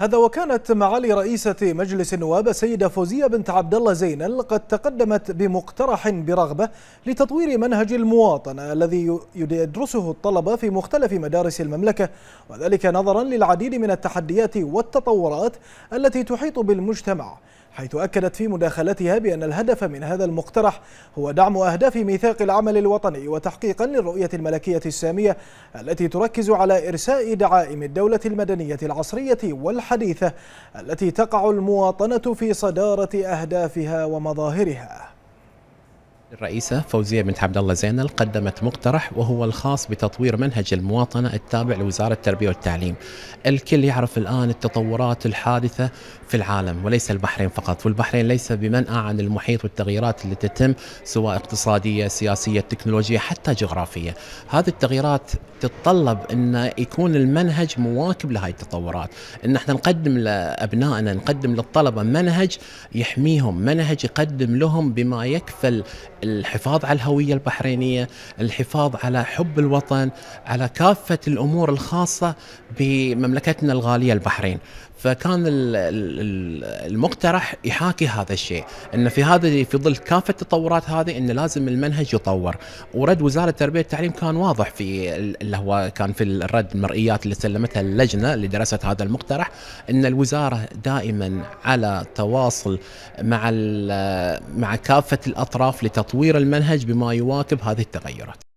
هذا وكانت معالي رئيسة مجلس النواب السيدة فوزية بنت عبد الله زينل قد تقدمت بمقترح برغبة لتطوير منهج المواطنة الذي يدرسه الطلبة في مختلف مدارس المملكة وذلك نظرا للعديد من التحديات والتطورات التي تحيط بالمجتمع حيث أكدت في مداخلتها بأن الهدف من هذا المقترح هو دعم أهداف ميثاق العمل الوطني وتحقيقا للرؤية الملكية السامية التي تركز على إرساء دعائم الدولة المدنية العصرية والحديثة التي تقع المواطنة في صدارة أهدافها ومظاهرها الرئيسة فوزية بنت عبد الله زينل قدمت مقترح وهو الخاص بتطوير منهج المواطنة التابع لوزارة التربية والتعليم. الكل يعرف الآن التطورات الحادثة في العالم وليس البحرين فقط، والبحرين ليس بمنأى عن المحيط والتغييرات اللي تتم سواء اقتصادية، سياسية، تكنولوجية، حتى جغرافية. هذه التغييرات تتطلب أن يكون المنهج مواكب لهذه التطورات، أن احنا نقدم لأبنائنا، نقدم للطلبة منهج يحميهم، منهج يقدم لهم بما يكفل الحفاظ على الهويه البحرينيه، الحفاظ على حب الوطن، على كافه الامور الخاصه بمملكتنا الغاليه البحرين، فكان المقترح يحاكي هذا الشيء ان في هذا في ظل كافه التطورات هذه ان لازم المنهج يطور ورد وزاره التربيه والتعليم كان واضح في اللي هو كان في الرد المرئيات اللي سلمتها اللجنه اللي درست هذا المقترح ان الوزاره دائما على تواصل مع مع كافه الاطراف لتطوير المنهج بما يواكب هذه التغيرات